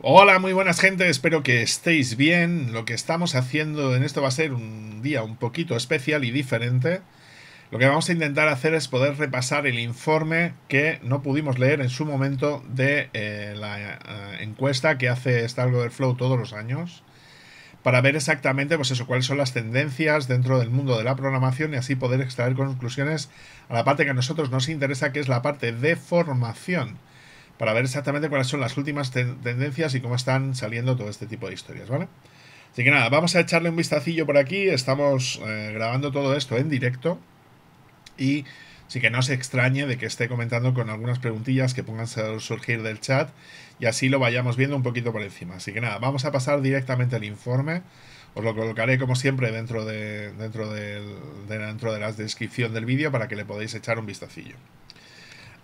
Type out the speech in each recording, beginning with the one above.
Hola, muy buenas gente, espero que estéis bien. Lo que estamos haciendo en esto va a ser un día un poquito especial y diferente. Lo que vamos a intentar hacer es poder repasar el informe que no pudimos leer en su momento de eh, la eh, encuesta que hace Star flow todos los años para ver exactamente pues eso, cuáles son las tendencias dentro del mundo de la programación y así poder extraer conclusiones a la parte que a nosotros nos interesa, que es la parte de formación para ver exactamente cuáles son las últimas tendencias y cómo están saliendo todo este tipo de historias, ¿vale? Así que nada, vamos a echarle un vistacillo por aquí, estamos eh, grabando todo esto en directo y sí que no se extrañe de que esté comentando con algunas preguntillas que pongan a surgir del chat y así lo vayamos viendo un poquito por encima. Así que nada, vamos a pasar directamente al informe. Os lo colocaré como siempre dentro de, dentro dentro de la descripción del vídeo para que le podáis echar un vistacillo.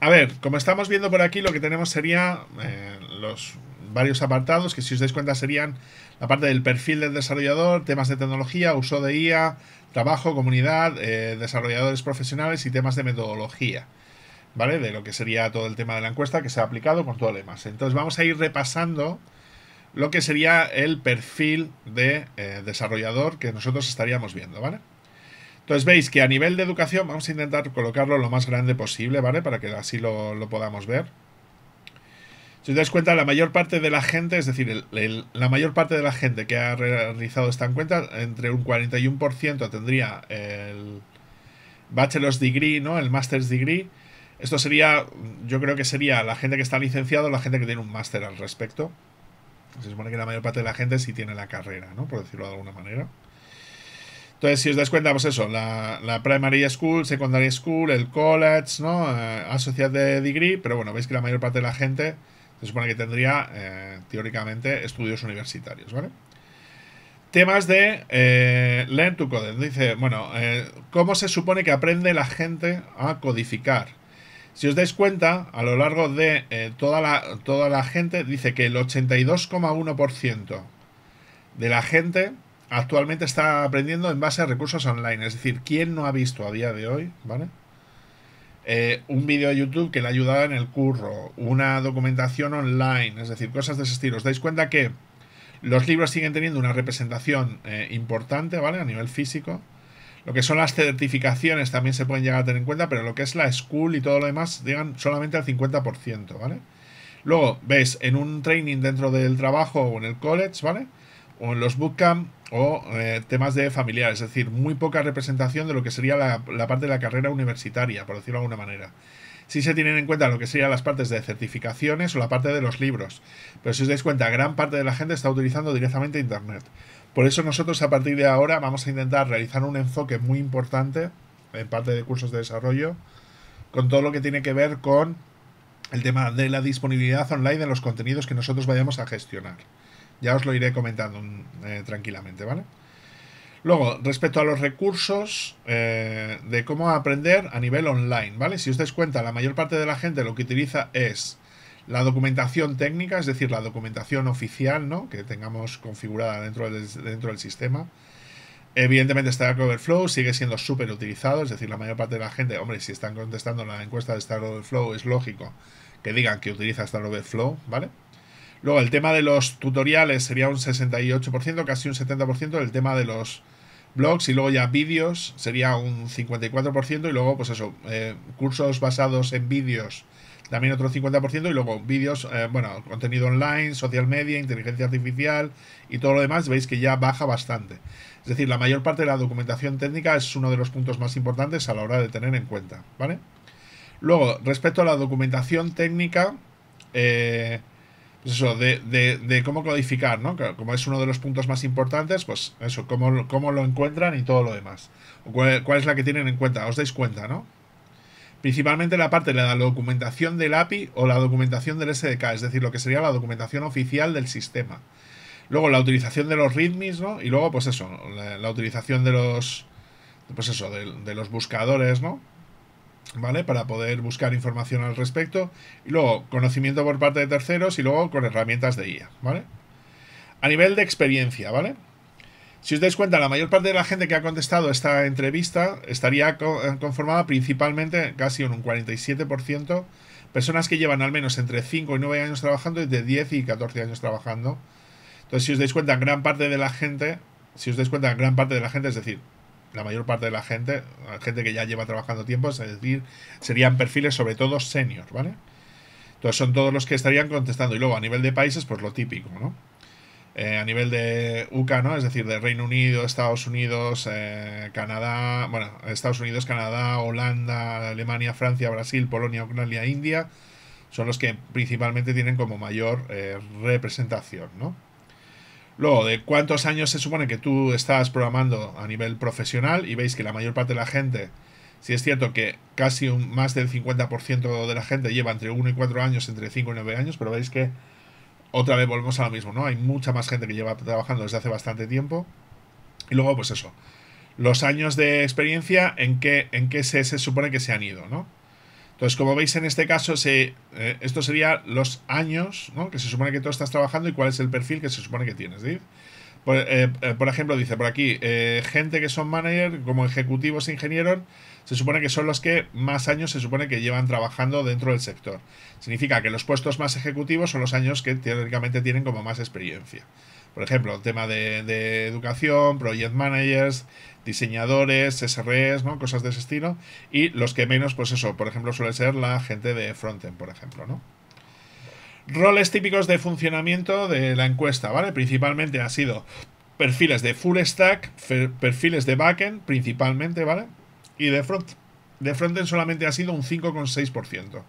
A ver, como estamos viendo por aquí, lo que tenemos sería eh, los varios apartados, que si os dais cuenta serían la parte del perfil del desarrollador, temas de tecnología, uso de IA, trabajo, comunidad, eh, desarrolladores profesionales y temas de metodología. ¿Vale? De lo que sería todo el tema de la encuesta que se ha aplicado con todo lo demás. Entonces vamos a ir repasando lo que sería el perfil de eh, desarrollador que nosotros estaríamos viendo, ¿vale? Entonces veis que a nivel de educación vamos a intentar colocarlo lo más grande posible, ¿vale? Para que así lo, podamos ver. Si os dais cuenta, la mayor parte de la gente, es decir, la mayor parte de la gente que ha realizado esta encuesta, entre un 41% tendría el bachelor's degree, ¿no? El master's degree. Esto sería, yo creo que sería la gente que está licenciado, la gente que tiene un máster al respecto. Se supone que la mayor parte de la gente sí tiene la carrera, ¿no? Por decirlo de alguna manera. Entonces, si os das cuenta, pues eso, la, primary school, secondary school, el college, ¿no? Eh, de degree, pero bueno, veis que la mayor parte de la gente se supone que tendría, eh, teóricamente, estudios universitarios, ¿vale? Temas de eh, Learn to Code. Dice, bueno, eh, ¿cómo se supone que aprende la gente a codificar? Si os dais cuenta, a lo largo de toda, la, toda la gente, dice que el 82,1% de la gente actualmente está aprendiendo en base a recursos online. Es decir, ¿quién no ha visto a día de hoy, ¿vale? Eh, un vídeo de YouTube que le ayudaba en el curro, una documentación online, es decir, cosas de ese estilo. ¿Os dais cuenta que los libros siguen teniendo una representación eh, importante, ¿vale? A nivel físico. Lo que son las certificaciones también se pueden llegar a tener en cuenta, pero lo que es la school y todo lo demás, digan solamente al 50%, ¿vale? Luego, ves, en un training dentro del trabajo o en el college, ¿vale? O en los bootcamp, o eh, temas de familiar, es decir, muy poca representación de lo que sería la, la, parte de la carrera universitaria, por decirlo de alguna manera. Si se tienen en cuenta lo que serían las partes de certificaciones o la parte de los libros, pero si os dais cuenta, gran parte de la gente está utilizando directamente Internet. Por eso nosotros a partir de ahora vamos a intentar realizar un enfoque muy importante en parte de cursos de desarrollo con todo lo que tiene que ver con el tema de la disponibilidad online de los contenidos que nosotros vayamos a gestionar. Ya os lo iré comentando mm, eh, tranquilamente, ¿vale? Luego, respecto a los recursos eh, de cómo aprender a nivel online, ¿vale? Si os dais cuenta, la mayor parte de la gente lo que utiliza es la documentación técnica, es decir, la documentación oficial, ¿no? Que tengamos configurada dentro del, dentro del sistema. Evidentemente, Stack Overflow sigue siendo súper utilizado, es decir, la mayor parte de la gente, hombre, si están contestando la encuesta de Stack Overflow, es lógico que digan que utiliza Stack Overflow, ¿vale? Luego el tema de los tutoriales sería un 68%, casi un 70%, el tema de los blogs y luego ya vídeos sería un 54% y luego pues eso, eh, cursos basados en vídeos también otro 50% y luego vídeos, eh, bueno, contenido online, social media, inteligencia artificial y todo lo demás, veis que ya baja bastante. Es decir, la mayor parte de la documentación técnica es uno de los puntos más importantes a la hora de tener en cuenta, ¿vale? Luego, respecto a la documentación técnica, eh, eso, de, de, de, cómo codificar, ¿no? Como es uno de los puntos más importantes, pues eso, cómo, lo encuentran y todo lo demás. cuál, es la que tienen en cuenta, os dais cuenta, ¿no? Principalmente la parte de la documentación del API o la documentación del SDK, es decir, lo que sería la documentación oficial del sistema. Luego la utilización de los ritmos ¿no? Y luego, pues eso, la, utilización de los. Pues eso, de, de los buscadores, ¿no? ¿vale? Para poder buscar información al respecto. Y luego, conocimiento por parte de terceros y luego con herramientas de IA, ¿vale? A nivel de experiencia, ¿vale? Si os dais cuenta, la mayor parte de la gente que ha contestado esta entrevista estaría eh, conformada principalmente, casi en un 47%, personas que llevan al menos entre 5 y 9 años trabajando y de 10 y 14 años trabajando. Entonces, si os dais cuenta, gran parte de la gente, si os dais cuenta, gran parte de la gente, es decir, la mayor parte de la gente, la gente que ya lleva trabajando tiempo, es decir, serían perfiles sobre todo senior, ¿vale? Entonces son todos los que estarían contestando. Y luego a nivel de países, pues lo típico, ¿no? Eh, a nivel de UCA, ¿no? Es decir, de Reino Unido, Estados Unidos, eh, Canadá, bueno, Estados Unidos, Canadá, Holanda, Alemania, Francia, Brasil, Polonia, Ucrania, India, son los que principalmente tienen como mayor eh, representación, ¿no? Luego, de cuántos años se supone que tú estás programando a nivel profesional y veis que la mayor parte de la gente, si es cierto que casi un, más del 50% de la gente lleva entre 1 y 4 años, entre 5 y 9 años, pero veis que otra vez volvemos a lo mismo, ¿no? Hay mucha más gente que lleva trabajando desde hace bastante tiempo. Y luego, pues eso, los años de experiencia en qué, en qué se, se supone que se han ido, ¿no? Entonces, como veis en este caso, eh, esto sería los años que se supone que tú estás trabajando y cuál es el perfil que se supone que tienes. Por, eh, eh, por, ejemplo, dice por aquí, gente que son manager, como ejecutivos, ingenieros, se supone que son los que más años se supone que llevan trabajando dentro del sector. Significa que los puestos más ejecutivos son los años que teóricamente tienen como más experiencia. Por ejemplo, el tema de, educación, project managers, diseñadores, SREs, ¿no? Cosas de ese estilo. Y los que menos, pues eso, por ejemplo, suele ser la gente de frontend, por ejemplo, ¿no? Roles típicos de funcionamiento de la encuesta, ¿vale? Principalmente ha sido perfiles de full stack, perfiles de backend, principalmente, ¿vale? Y de front. De frontend solamente ha sido un 5,6%.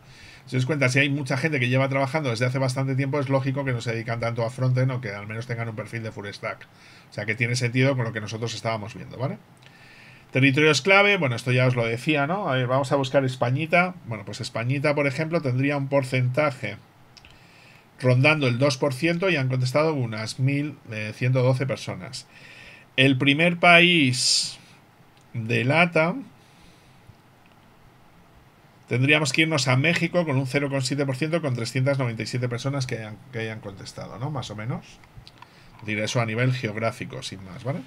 Si os cuenta, si hay mucha gente que lleva trabajando desde hace bastante tiempo, es lógico que no se dedican tanto a Fronten... o que al menos tengan un perfil de full stack. O sea que tiene sentido con lo que nosotros estábamos viendo, ¿vale? Territorios clave, bueno, esto ya os lo decía, ¿no? A ver, vamos a buscar Españita. Bueno, pues Españita, por ejemplo, tendría un porcentaje rondando el 2% y han contestado unas 1.112 eh, personas. El primer país de lata Tendríamos que irnos a México con un 0,7% con 397 personas que hayan, contestado, ¿no? Más o menos. Diré eso a nivel geográfico, sin más, ¿vale?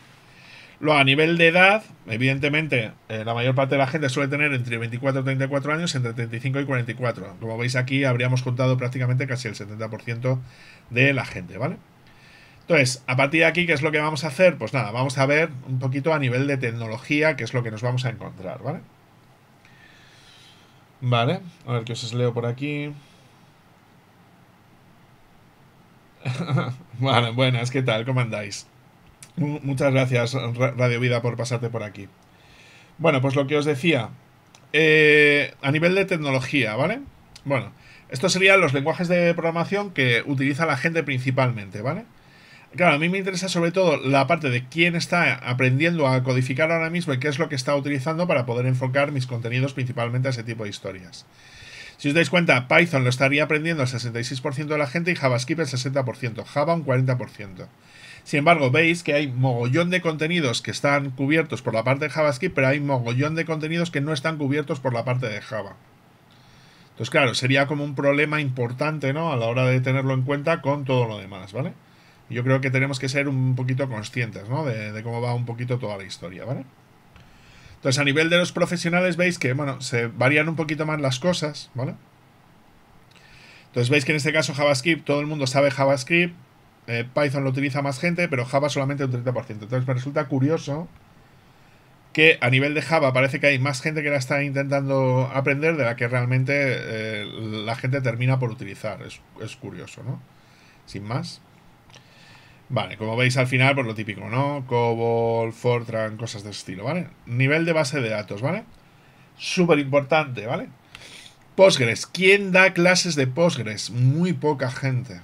Luego, a nivel de edad, evidentemente, eh, la mayor parte de la gente suele tener entre 24 y 34 años, entre 35 y 44. Como veis aquí, habríamos contado prácticamente casi el 70% de la gente, ¿vale? Entonces, a partir de aquí, ¿qué es lo que vamos a hacer? Pues nada, vamos a ver un poquito a nivel de tecnología, qué es lo que nos vamos a encontrar, ¿vale? Vale, a ver qué os leo por aquí. bueno, buenas, ¿qué tal? ¿Cómo andáis? muchas gracias, Radio Vida, por pasarte por aquí. Bueno, pues lo que os decía, eh, a nivel de tecnología, ¿vale? Bueno, estos serían los lenguajes de programación que utiliza la gente principalmente, ¿vale? Claro, a mí me interesa sobre todo la parte de quién está aprendiendo a codificar ahora mismo y qué es lo que está utilizando para poder enfocar mis contenidos principalmente a ese tipo de historias. Si os dais cuenta, Python lo estaría aprendiendo el 66% de la gente y JavaScript el 60%, Java un 40%. Sin embargo, veis que hay mogollón de contenidos que están cubiertos por la parte de JavaScript, pero hay mogollón de contenidos que no están cubiertos por la parte de Java. Entonces, claro, sería como un problema importante, ¿no? A la hora de tenerlo en cuenta con todo lo demás, ¿vale? yo creo que tenemos que ser un poquito conscientes, ¿no? De, cómo va un poquito toda la historia, ¿vale? Entonces, a nivel de los profesionales, veis que, bueno, se varían un poquito más las cosas, ¿vale? Entonces, veis que en este caso JavaScript, todo el mundo sabe JavaScript, eh, Python lo utiliza más gente, pero Java solamente un 30%. Entonces, me resulta curioso que a nivel de Java parece que hay más gente que la está intentando aprender de la que realmente eh, la gente termina por utilizar. Es, es curioso, ¿no? Sin más. Vale, como veis al final, pues lo típico, ¿no? COBOL, FORTRAN, cosas de ese estilo, ¿vale? Nivel de base de datos, ¿vale? Súper importante, ¿vale? Postgres. ¿Quién da clases de Postgres? Muy poca gente.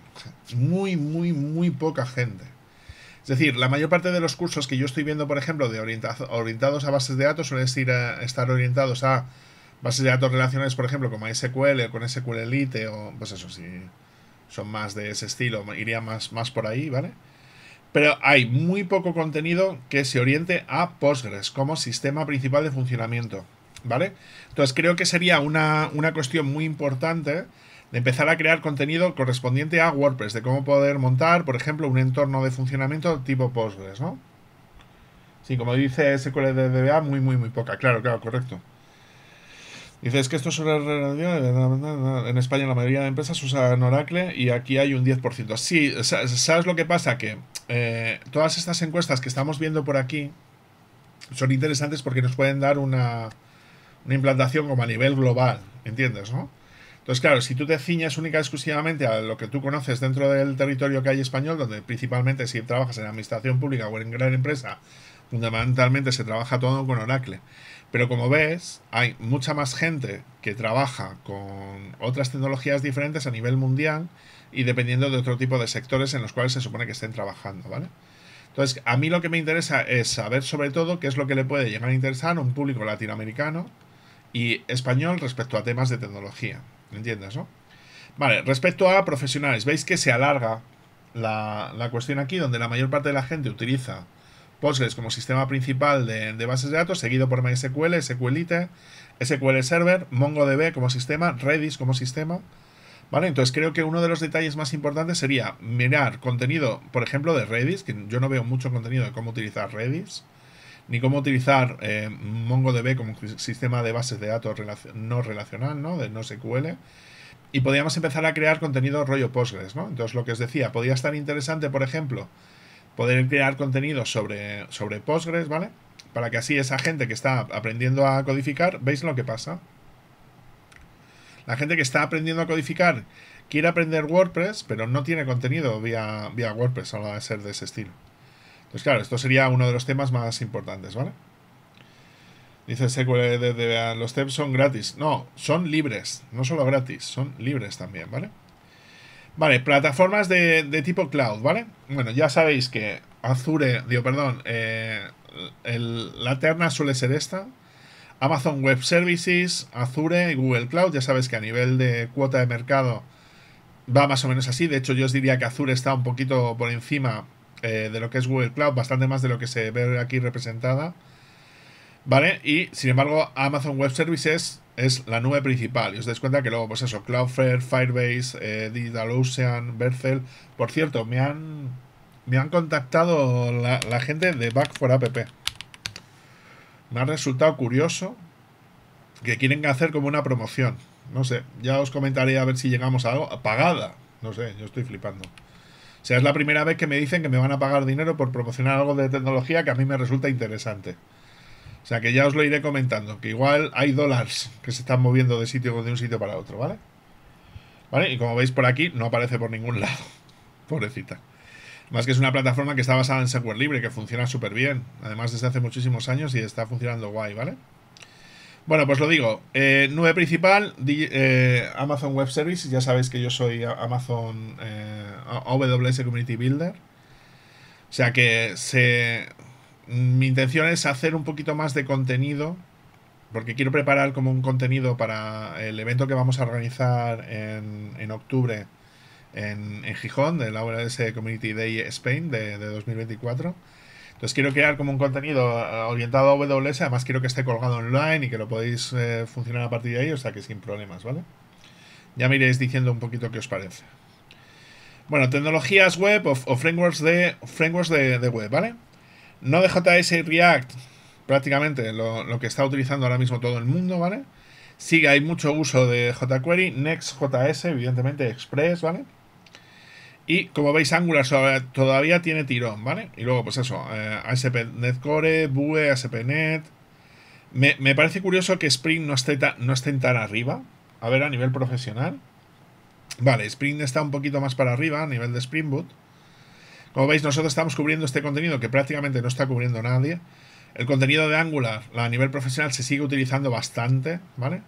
Muy, muy, muy poca gente. Es decir, la mayor parte de los cursos que yo estoy viendo, por ejemplo, de orientados a bases de datos, suelen estar orientados a bases de datos relacionales, por ejemplo, como SQL o con SQL Elite, o pues eso, sí son más de ese estilo, iría más, más por ahí, ¿vale? pero hay muy poco contenido que se oriente a Postgres como sistema principal de funcionamiento, ¿vale? Entonces creo que sería una, cuestión muy importante de empezar a crear contenido correspondiente a WordPress, de cómo poder montar, por ejemplo, un entorno de funcionamiento tipo Postgres, ¿no? Sí, como dice SQL de DBA, muy, muy, muy poca. Claro, claro, correcto. Dices que esto es una En España la mayoría de empresas usan Oracle y aquí hay un 10%. Sí, ¿sabes lo que pasa? Que eh, todas estas encuestas que estamos viendo por aquí son interesantes porque nos pueden dar una, implantación como a nivel global, ¿entiendes? ¿no? Entonces, claro, si tú te ciñas única y exclusivamente a lo que tú conoces dentro del territorio que hay español, donde principalmente si trabajas en administración pública o en gran empresa, fundamentalmente se trabaja todo con Oracle. Pero como ves, hay mucha más gente que trabaja con otras tecnologías diferentes a nivel mundial y dependiendo de otro tipo de sectores en los cuales se supone que estén trabajando, ¿vale? Entonces, a mí lo que me interesa es saber sobre todo qué es lo que le puede llegar a interesar a un público latinoamericano y español respecto a temas de tecnología. ¿Entiendes, no? Vale, respecto a profesionales, veis que se alarga la, la cuestión aquí, donde la mayor parte de la gente utiliza Postgres como sistema principal de, bases de datos, seguido por MySQL, SQLite, SQL Server, MongoDB como sistema, Redis como sistema. ¿Vale? Entonces creo que uno de los detalles más importantes sería mirar contenido, por ejemplo, de Redis, que yo no veo mucho contenido de cómo utilizar Redis, ni cómo utilizar eh, MongoDB como sistema de bases de datos no relacional, ¿no? De no SQL. Y podríamos empezar a crear contenido rollo Postgres, ¿no? Entonces lo que os decía, podría estar interesante, por ejemplo, poder crear contenido sobre, sobre Postgres, ¿vale? Para que así esa gente que está aprendiendo a codificar, ¿veis lo que pasa? La gente que está aprendiendo a codificar quiere aprender WordPress, pero no tiene contenido vía, vía WordPress Solo de ser de ese estilo. Entonces, claro, esto sería uno de los temas más importantes, ¿vale? Dice SQL, los temas son gratis. No, son libres, no solo gratis, son libres también, ¿vale? Vale, plataformas de, tipo cloud, ¿vale? Bueno, ya sabéis que Azure, digo, perdón, eh, la terna suele ser esta. Amazon Web Services, Azure y Google Cloud. Ya sabéis que a nivel de cuota de mercado va más o menos así. De hecho, yo os diría que Azure está un poquito por encima eh, de lo que es Google Cloud, bastante más de lo que se ve aquí representada. ¿Vale? Y sin embargo, Amazon Web Services es la nube principal. Y os dais cuenta que luego, pues eso, Cloudflare, Firebase, eh, digital ocean Bercel. Por cierto, me han, me han contactado la, gente de Back for App. Me ha resultado curioso que quieren hacer como una promoción. No sé, ya os comentaré a ver si llegamos a algo. Pagada. No sé, yo estoy flipando. O sea, es la primera vez que me dicen que me van a pagar dinero por promocionar algo de tecnología que a mí me resulta interesante. O sea que ya os lo iré comentando, que igual hay dólares que se están moviendo de sitio de un sitio para otro, ¿vale? ¿Vale? Y como veis por aquí, no aparece por ningún lado. Pobrecita. Más que es una plataforma que está basada en software libre, que funciona súper bien. Además, desde hace muchísimos años y está funcionando guay, ¿vale? Bueno, pues lo digo. Eh, nube principal, eh, Amazon Web Services. Ya sabéis que yo soy Amazon eh, AWS Community Builder. O sea que se, mi intención es hacer un poquito más de contenido, porque quiero preparar como un contenido para el evento que vamos a organizar en, en octubre en, en, Gijón, la AWS Community Day Spain de, de 2024. Entonces quiero crear como un contenido eh, orientado a WS, además quiero que esté colgado online y que lo podéis eh, funcionar a partir de ahí, o sea que sin problemas, ¿vale? Ya me iréis diciendo un poquito qué os parece. Bueno, tecnologías web o, frameworks, de, frameworks de web, ¿vale? No de JS y React, prácticamente lo, que está utilizando ahora mismo todo el mundo, ¿vale? Sigue, hay mucho uso de jQuery, Next.js, evidentemente Express, ¿vale? Y como veis, Angular todavía tiene tirón, ¿vale? Y luego, pues eso, eh, ASP ASP.NET Core, Vue, ASP.NET... Me, parece curioso que Spring no esté, no esté tan arriba, a ver, a nivel profesional. Vale, Spring está un poquito más para arriba a nivel de Spring Boot. Como veis, nosotros estamos cubriendo este contenido que prácticamente no está cubriendo nadie. El contenido de Angular a nivel profesional se sigue utilizando bastante, ¿vale?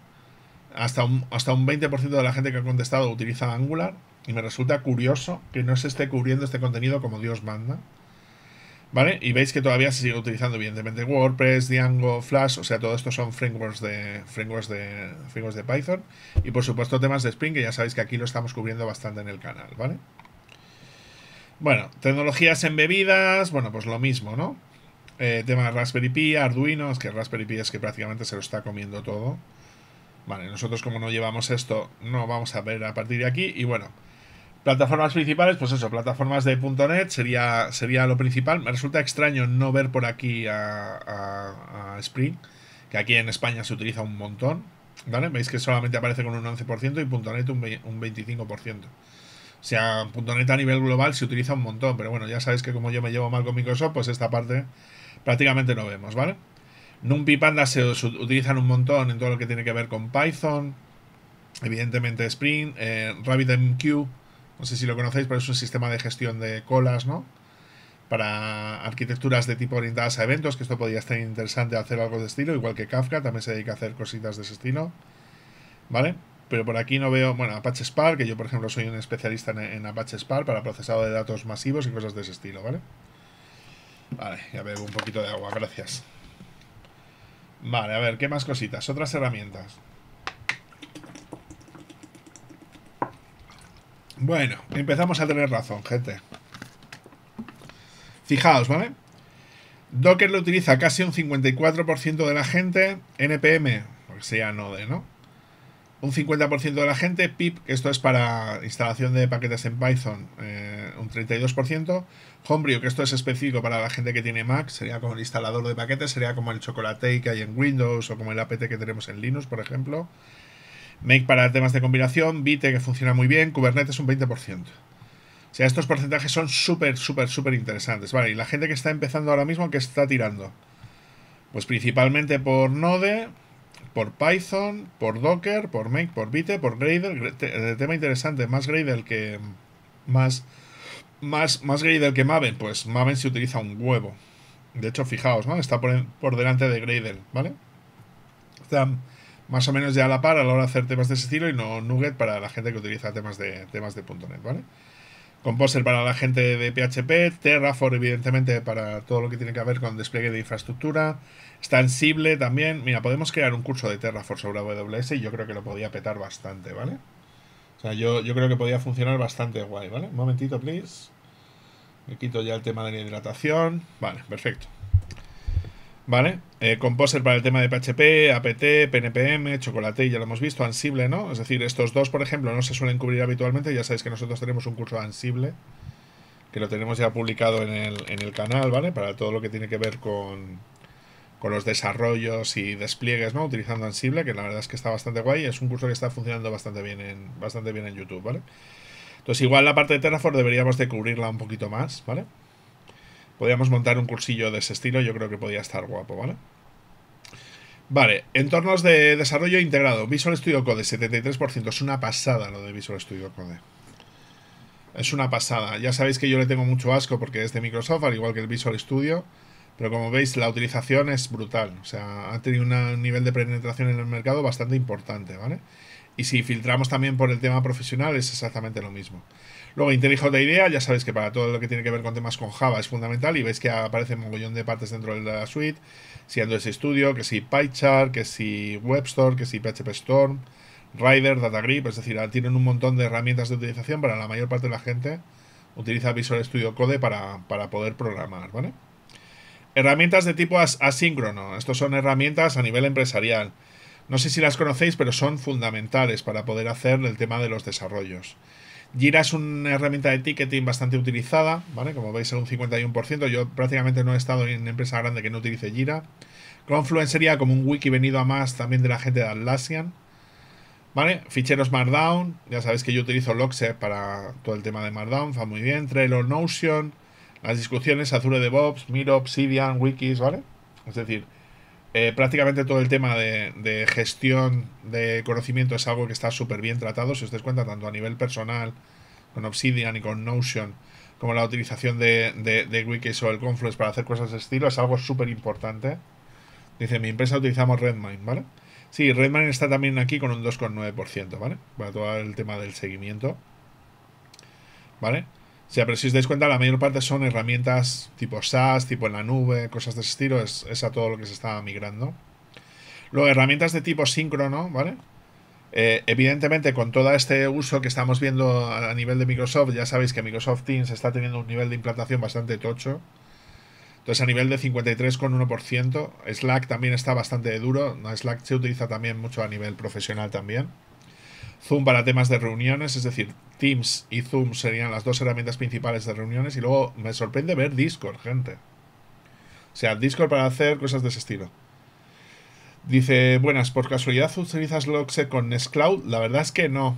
Hasta un, hasta un 20% de la gente que ha contestado utiliza Angular y me resulta curioso que no se esté cubriendo este contenido como Dios manda. ¿Vale? Y veis que todavía se sigue utilizando, evidentemente, WordPress, Django, Flash, o sea, todo esto son frameworks de, frameworks de, frameworks de Python. Y por supuesto temas de Spring, que ya sabéis que aquí lo estamos cubriendo bastante en el canal, ¿vale? Bueno, tecnologías embebidas, bueno, pues lo mismo, ¿no? Eh, tema de Raspberry Pi, Arduino, es que Raspberry Pi es que prácticamente se lo está comiendo todo. Vale, nosotros como no llevamos esto, no vamos a ver a partir de aquí. Y bueno, plataformas principales, pues eso, plataformas de .NET sería, sería lo principal. Me resulta extraño no ver por aquí a, Spring, que aquí en España se utiliza un montón. ¿Vale? Veis que solamente aparece con un 11% y .NET un, un 25%. O sea, .NET a nivel global se utiliza un montón, pero bueno, ya sabéis que como yo me llevo mal con Microsoft, pues esta parte prácticamente no vemos, ¿vale? NumPy Panda se utilizan un montón en todo lo que tiene que ver con Python, evidentemente Spring, eh, RabbitMQ, no sé si lo conocéis, pero es un sistema de gestión de colas, ¿no? Para arquitecturas de tipo orientadas a eventos, que esto podría estar interesante hacer algo de estilo, igual que Kafka, también se dedica a hacer cositas de ese estilo, ¿vale? pero por aquí no veo, bueno, Apache Spark, que yo por ejemplo soy un especialista en, Apache Spark para procesado de datos masivos y cosas de ese estilo, ¿vale? Vale, ya bebo un poquito de agua, gracias. Vale, a ver, ¿qué más cositas? Otras herramientas. Bueno, empezamos a tener razón, gente. Fijaos, ¿vale? Docker lo utiliza casi un 54% de la gente, NPM, e o sea, Node ¿no? un 50% de la gente, pip, que esto es para instalación de paquetes en Python, eh, un 32%, Homebrew, que esto es específico para la gente que tiene Mac, sería como el instalador de paquetes, sería como el Chocolate que hay en Windows o como el APT que tenemos en Linux, por ejemplo, Make para temas de combinación, Vite, que funciona muy bien, Kubernetes un 20%. O sea, estos porcentajes son súper, súper, súper interesantes. Vale, y la gente que está empezando ahora mismo, que está tirando? Pues principalmente por Node, por Python, por Docker, por Make, por Vite, por Gradle. Eh, tema interesante, más Gradle que. Más. Más, Gradle que Maven. Pues Maven se utiliza un huevo. De hecho, fijaos, Está por, delante de Gradle, ¿vale? Está más o menos ya a la par a la hora de hacer temas de ese estilo y no Nugget para la gente que utiliza temas de, temas de .NET, ¿vale? Composer para la gente de PHP, Terraform, evidentemente, para todo lo que tiene que ver con despliegue de infraestructura, Está Ansible también. Mira, podemos crear un curso de Terraform sobre AWS y yo creo que lo podía petar bastante, ¿vale? O sea, yo, creo que podía funcionar bastante guay, ¿vale? Un momentito, please. Me quito ya el tema de la hidratación. Vale, perfecto. ¿Vale? Eh, Composer para el tema de PHP, APT, PNPM, Chocolate, ya lo hemos visto, Ansible, ¿no? Es decir, estos dos, por ejemplo, no se suelen cubrir habitualmente. Ya sabéis que nosotros tenemos un curso Ansible, que lo tenemos ya publicado en el canal, ¿vale? Para todo lo que tiene que ver con, con los desarrollos y despliegues, ¿no? Utilizando Ansible, que la verdad es que está bastante guay. Es un curso que está funcionando bastante bien en, bastante bien en YouTube, ¿vale? Entonces, igual la parte de Terraform deberíamos de cubrirla un poquito más, ¿vale? Podríamos montar un cursillo de ese estilo, yo creo que podría estar guapo, ¿vale? Vale, entornos de desarrollo integrado. Visual Studio Code, 73%. Es una pasada lo de Visual Studio Code. Es una pasada. Ya sabéis que yo le tengo mucho asco porque es de Microsoft, al igual que el Visual Studio. Pero como veis, la utilización es brutal. O sea, ha tenido un nivel de penetración en el mercado bastante importante, ¿vale? Y si filtramos también por el tema profesional, es exactamente lo mismo. Luego, IntelliJ IDEA, ya sabéis que para todo lo que tiene que ver con temas con Java es fundamental y veis que aparece un montón de partes dentro de la suite, si Android Studio, que si PyChart, que si WebStorm, que si PHP Storm, Rider, DataGrip, es decir, tienen un montón de herramientas de utilización para la mayor parte de la gente utiliza Visual Studio Code para, para poder programar, ¿vale? Herramientas de tipo asíncrono. Estos son herramientas a nivel empresarial. No sé si las conocéis, pero son fundamentales para poder hacer el tema de los desarrollos. Jira es una herramienta de ticketing bastante utilizada, ¿vale? Como veis, en un 51%. Yo prácticamente no he estado en empresa grande que no utilice Jira. Confluence sería como un wiki venido a más también de la gente de Atlassian. ¿Vale? Ficheros Markdown. Ya sabéis que yo utilizo Logset para todo el tema de Markdown. Va muy bien. Trello Notion las discusiones Azure DevOps, Miro, Obsidian, Wikis, ¿vale? Es decir, eh, prácticamente todo el tema de, gestión de conocimiento es algo que está súper bien tratado, si os dais cuenta, tanto a nivel personal, con Obsidian y con Notion, como la utilización de, Wikis o el Confluence para hacer cosas de estilo, es algo súper importante. Dice, mi empresa utilizamos Redmine, ¿vale? Sí, Redmine está también aquí con un 2,9%, ¿vale? Para todo el tema del seguimiento, ¿vale? pero si os dais cuenta, la mayor parte son herramientas tipo SaaS, tipo en la nube, cosas de ese estilo, es, a todo lo que se está migrando. Luego, herramientas de tipo síncrono, ¿vale? Eh, evidentemente, con todo este uso que estamos viendo a nivel de Microsoft, ya sabéis que Microsoft Teams está teniendo un nivel de implantación bastante tocho. Entonces, a nivel de 53,1%, Slack también está bastante duro. Slack se utiliza también mucho a nivel profesional también. Zoom para temas de reuniones, es decir, Teams y Zoom serían las dos herramientas principales de reuniones y luego me sorprende ver Discord, gente. O sea, Discord para hacer cosas de ese estilo. Dice, buenas, ¿por casualidad utilizas Logsec con Nextcloud? La verdad es que no.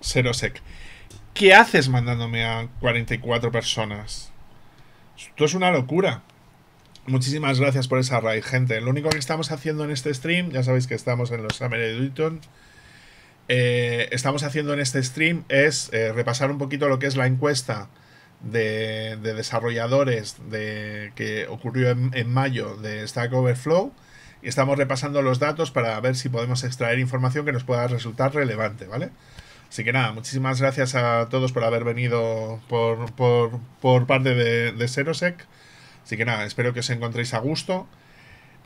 sec, ¿Qué haces mandándome a 44 personas? Esto es una locura. Muchísimas gracias por esa raid, gente. Lo único que estamos haciendo en este stream, ya sabéis que estamos en los Summer eh, estamos haciendo en este stream es eh, repasar un poquito lo que es la encuesta de, desarrolladores de, que ocurrió en, mayo de Stack Overflow y estamos repasando los datos para ver si podemos extraer información que nos pueda resultar relevante, ¿vale? Así que nada, muchísimas gracias a todos por haber venido por, por, parte de, de Serosec. Así que nada, espero que os encontréis a gusto.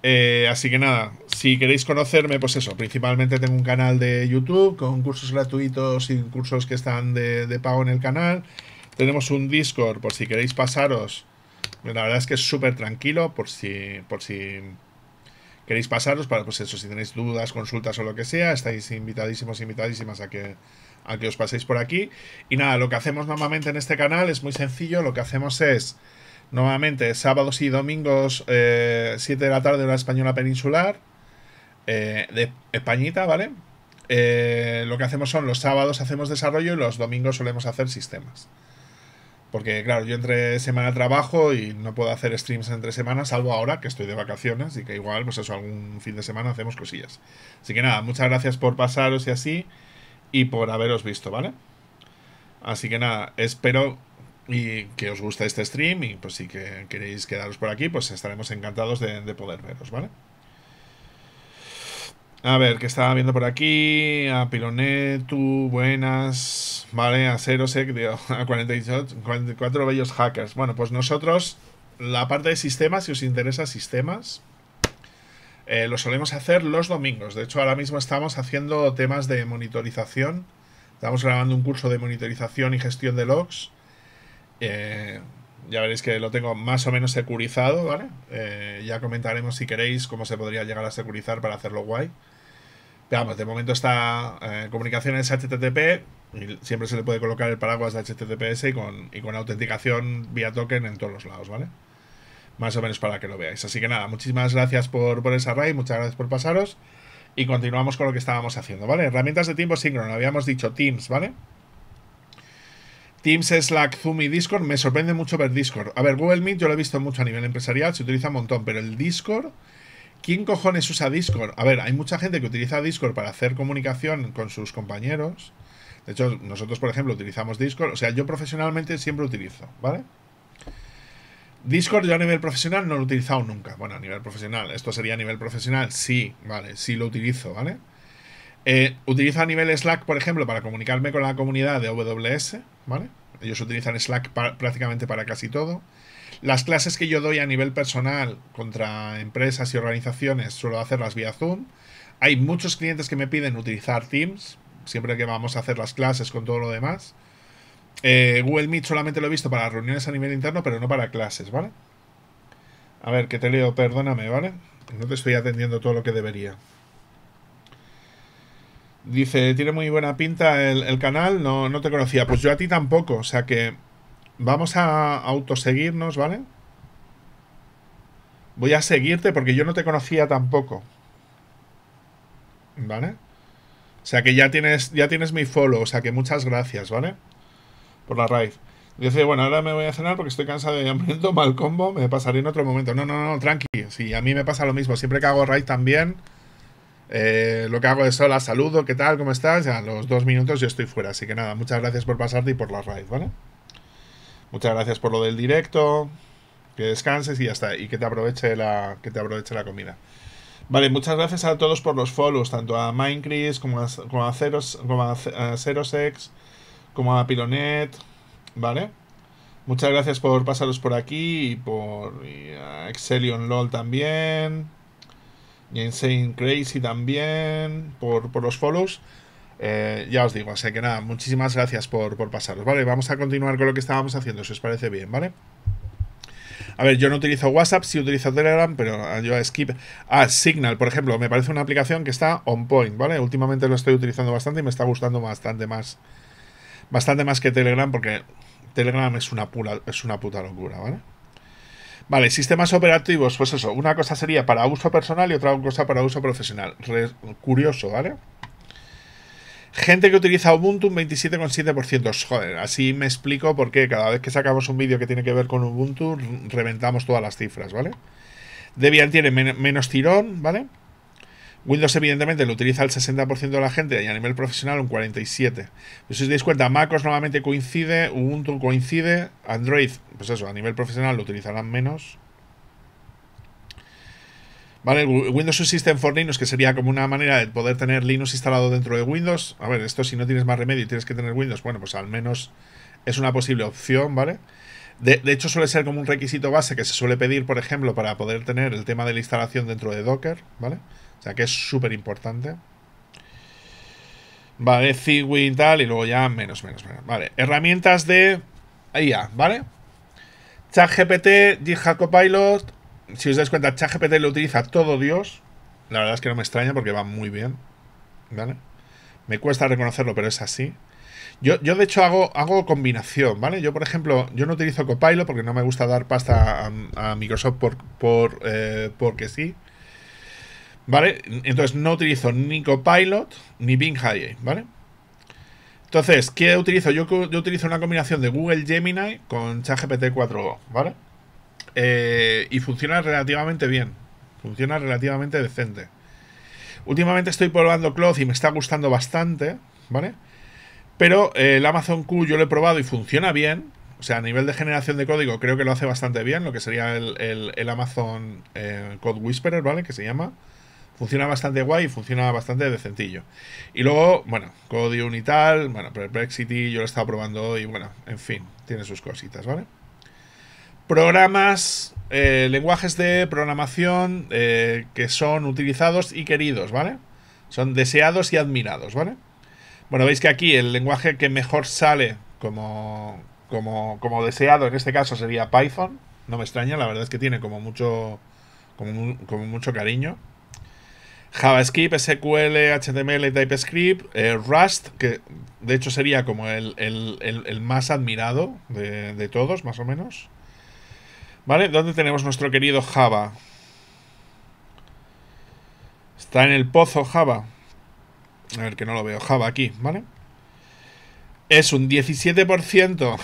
Eh, así que nada, si queréis conocerme, pues eso, principalmente tengo un canal de YouTube con cursos gratuitos y cursos que están de, pago en el canal. Tenemos un Discord por si queréis pasaros. La verdad es que es súper tranquilo por si, por si queréis pasaros para, pues eso, si tenéis dudas, consultas o lo que sea, estáis invitadísimos, invitadísimas a que, a que os paséis por aquí. Y nada, lo que hacemos normalmente en este canal es muy sencillo, lo que hacemos es... Nuevamente, sábados y domingos, 7 eh, de la tarde, hora española peninsular, eh, de Españita, ¿vale? Eh, lo que hacemos son los sábados hacemos desarrollo y los domingos solemos hacer sistemas. Porque, claro, yo entre semana trabajo y no puedo hacer streams entre semanas, salvo ahora que estoy de vacaciones y que igual, pues eso, algún fin de semana hacemos cosillas. Así que nada, muchas gracias por pasaros y así y por haberos visto, ¿vale? Así que nada, espero y que os gusta este stream y pues si que queréis quedaros por aquí, pues estaremos encantados de, poder veros, ¿vale? A ver, ¿qué estaba viendo por aquí, a tú, buenas, vale, a Zerosec, a 44 bellos hackers. Bueno, pues nosotros, la parte de sistemas, si os interesa sistemas, eh, lo solemos hacer los domingos. De hecho, ahora mismo estamos haciendo temas de monitorización. Estamos grabando un curso de monitorización y gestión de logs eh, ya veréis que lo tengo más o menos securizado, ¿vale? Eh, ya comentaremos si queréis cómo se podría llegar a securizar para hacerlo guay. veamos de momento está eh, comunicación es HTTP y siempre se le puede colocar el paraguas de HTTPS y con, autenticación vía token en todos los lados, ¿vale? Más o menos para que lo veáis. Así que nada, muchísimas gracias por, por esa raid, muchas gracias por pasaros y continuamos con lo que estábamos haciendo, ¿vale? Herramientas de tiempo síncrono, habíamos dicho Teams, ¿vale? Teams, Slack, Zoom y Discord. Me sorprende mucho ver Discord. A ver, Google Meet yo lo he visto mucho a nivel empresarial, se utiliza un montón, pero el Discord, ¿quién cojones usa Discord? A ver, hay mucha gente que utiliza Discord para hacer comunicación con sus compañeros. De hecho, nosotros, por ejemplo, utilizamos Discord. O sea, yo profesionalmente siempre utilizo, ¿vale? Discord yo a nivel profesional no lo he utilizado nunca. Bueno, a nivel profesional, esto sería a nivel profesional, sí, vale, sí lo utilizo, ¿vale? Eh, utilizo a nivel Slack, por ejemplo, para comunicarme con la comunidad de AWS, ¿vale? Ellos utilizan Slack prácticamente para casi todo. Las clases que yo doy a nivel personal contra empresas y organizaciones suelo hacerlas vía Zoom. Hay muchos clientes que me piden utilizar Teams, siempre que vamos a hacer las clases con todo lo demás. Eh, Google Meet solamente lo he visto para reuniones a nivel interno, pero no para clases, ¿vale? A ver, que te leo, perdóname, ¿vale? No te estoy atendiendo todo lo que debería. Dice, tiene muy buena pinta el, canal, no, no, te conocía. Pues yo a ti tampoco, o sea que vamos a autoseguirnos, ¿vale? Voy a seguirte porque yo no te conocía tampoco. ¿Vale? O sea que ya tienes, ya tienes mi follow, o sea que muchas gracias, ¿vale? Por la raid. Dice, bueno, ahora me voy a cenar porque estoy cansado de hambriento, mal combo, me pasaré en otro momento. No, no, no, tranqui. Sí, a mí me pasa lo mismo. Siempre que hago raid también... Eh, lo que hago es hola, saludo, ¿qué tal? ¿Cómo estás? Ya los dos minutos yo estoy fuera. Así que nada, muchas gracias por pasarte y por la raid, ¿vale? Muchas gracias por lo del directo. Que descanses y ya está. Y que te aproveche la, que te aproveche la comida. Vale, muchas gracias a todos por los follows, tanto a Minecraft, como a, como como a, como a Pilonet, ¿vale? Muchas gracias por pasaros por aquí y por Excelion LOL también. Insane Crazy también por, los follows. Eh, ya os digo, así que nada, muchísimas gracias por, por pasaros. Vale, vamos a continuar con lo que estábamos haciendo, si os parece bien, ¿vale? A ver, yo no utilizo WhatsApp, sí utilizo Telegram, pero yo skip. Ah, Signal, por ejemplo, me parece una aplicación que está on point, ¿vale? Últimamente lo estoy utilizando bastante y me está gustando bastante más. Bastante más que Telegram, porque Telegram es una, es una puta locura, ¿vale? Vale, sistemas operativos, pues eso, una cosa sería para uso personal y otra cosa para uso profesional. curioso, ¿vale? Gente que utiliza Ubuntu un 27,7%. Joder, así me explico por qué cada vez que sacamos un vídeo que tiene que ver con Ubuntu, reventamos todas las cifras, ¿vale? Debian tiene menos tirón, ¿vale? Windows evidentemente lo utiliza el 60% de la gente y a nivel profesional un 47%. si os dais cuenta, MacOS normalmente coincide, Ubuntu coincide, Android, pues eso, a nivel profesional lo utilizarán menos. ¿Vale? Windows System for Linux, que sería como una manera de poder tener Linux instalado dentro de Windows. A ver, esto si no tienes más remedio y tienes que tener Windows, bueno, pues al menos es una posible opción, ¿vale? De, de, hecho, suele ser como un requisito base que se suele pedir, por ejemplo, para poder tener el tema de la instalación dentro de Docker, ¿vale? O sea que es súper importante. Vale, ZigWin y tal, y luego ya menos, menos, menos. Vale, herramientas de Ahí ya, ¿vale? ChatGPT, GitHub Copilot. Si os dais cuenta, ChatGPT lo utiliza todo Dios. La verdad es que no me extraña porque va muy bien. ¿Vale? Me cuesta reconocerlo, pero es así. Yo, yo de hecho hago, hago combinación, ¿vale? Yo, por ejemplo, yo no utilizo Copilot porque no me gusta dar pasta a, Microsoft por, eh, porque sí. ¿Vale? Entonces no utilizo ni Copilot ni Bing Hi, ¿vale? Entonces, ¿qué utilizo? Yo, utilizo una combinación de Google Gemini con ChatGPT 4 ¿vale? Eh, y funciona relativamente bien. Funciona relativamente decente. Últimamente estoy probando Cloth y me está gustando bastante, ¿vale? Pero eh, el Amazon Q yo lo he probado y funciona bien. O sea, a nivel de generación de código creo que lo hace bastante bien, lo que sería el, Amazon eh, Code Whisperer, ¿vale? Que se llama funciona bastante guay y funciona bastante decentillo. Y luego, bueno, código Unital, bueno, Perplexity yo lo he estado probando y bueno, en fin, tiene sus cositas, ¿vale? Programas, eh, lenguajes de programación eh, que son utilizados y queridos, ¿vale? Son deseados y admirados, ¿vale? Bueno, veis que aquí el lenguaje que mejor sale como, como, deseado en este caso sería Python. No me extraña, la verdad es que tiene como mucho, como mucho cariño. JavaScript, SQL, HTML, TypeScript, eh, Rust, que de hecho sería como el, más admirado de, todos, más o menos. ¿Vale? ¿Dónde tenemos nuestro querido Java? Está en el pozo Java. A ver que no lo veo. Java aquí, ¿vale? Es un 17%